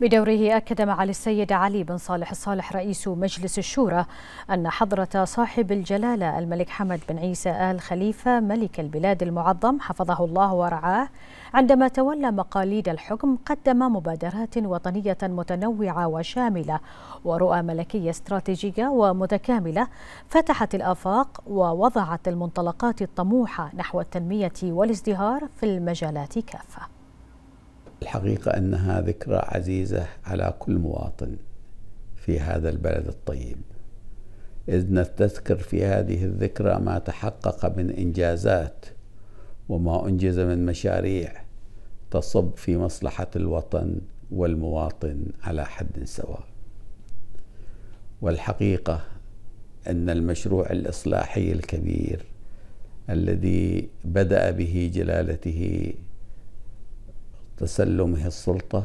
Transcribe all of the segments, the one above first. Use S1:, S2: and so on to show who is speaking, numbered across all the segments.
S1: بدوره أكد معالي السيد علي بن صالح الصالح رئيس مجلس الشورى أن حضرة صاحب الجلالة الملك حمد بن عيسى آل خليفة ملك البلاد المعظم حفظه الله ورعاه عندما تولى مقاليد الحكم قدم مبادرات وطنية متنوعة وشاملة ورؤى ملكية استراتيجية ومتكاملة فتحت الآفاق ووضعت المنطلقات الطموحة نحو التنمية والازدهار في المجالات كافة
S2: الحقيقة أنها ذكرى عزيزة على كل مواطن في هذا البلد الطيب إذ نستذكر في هذه الذكرى ما تحقق من إنجازات وما أنجز من مشاريع تصب في مصلحة الوطن والمواطن على حد سواء والحقيقة أن المشروع الإصلاحي الكبير الذي بدأ به جلالته تسلمه السلطة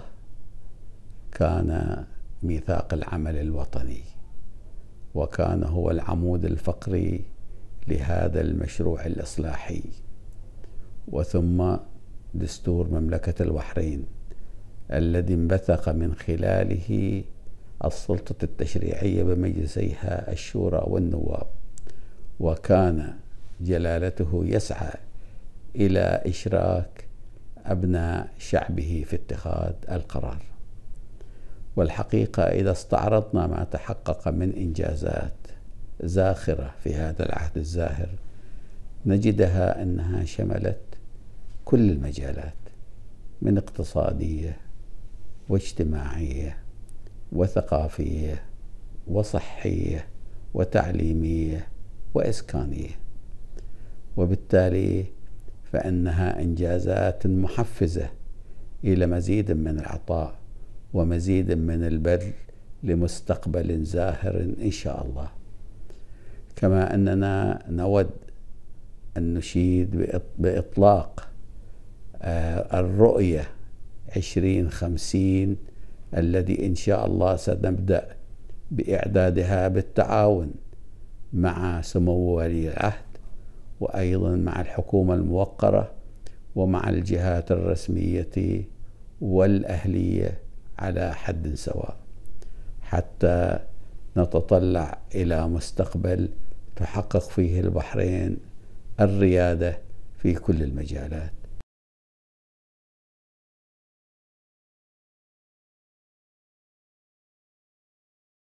S2: كان ميثاق العمل الوطني وكان هو العمود الفقري لهذا المشروع الإصلاحي وثم دستور مملكة البحرين الذي انبثق من خلاله السلطة التشريعية بمجلسيها الشورى والنواب وكان جلالته يسعى إلى إشراك أبناء شعبه في اتخاذ القرار والحقيقة إذا استعرضنا ما تحقق من إنجازات زاخرة في هذا العهد الزاهر نجدها أنها شملت كل المجالات من اقتصادية واجتماعية وثقافية وصحية وتعليمية وإسكانية وبالتالي فانها انجازات محفزه الى مزيد من العطاء ومزيد من البذل لمستقبل زاهر ان شاء الله كما اننا نود ان نشيد باطلاق آه، الرؤيه 2050 الذي ان شاء الله سنبدا باعدادها بالتعاون مع سمو ولي العهد وأيضا مع الحكومة الموقرة ومع الجهات الرسمية والأهلية على حد سواء حتى نتطلع إلى مستقبل تحقق فيه البحرين الريادة في كل المجالات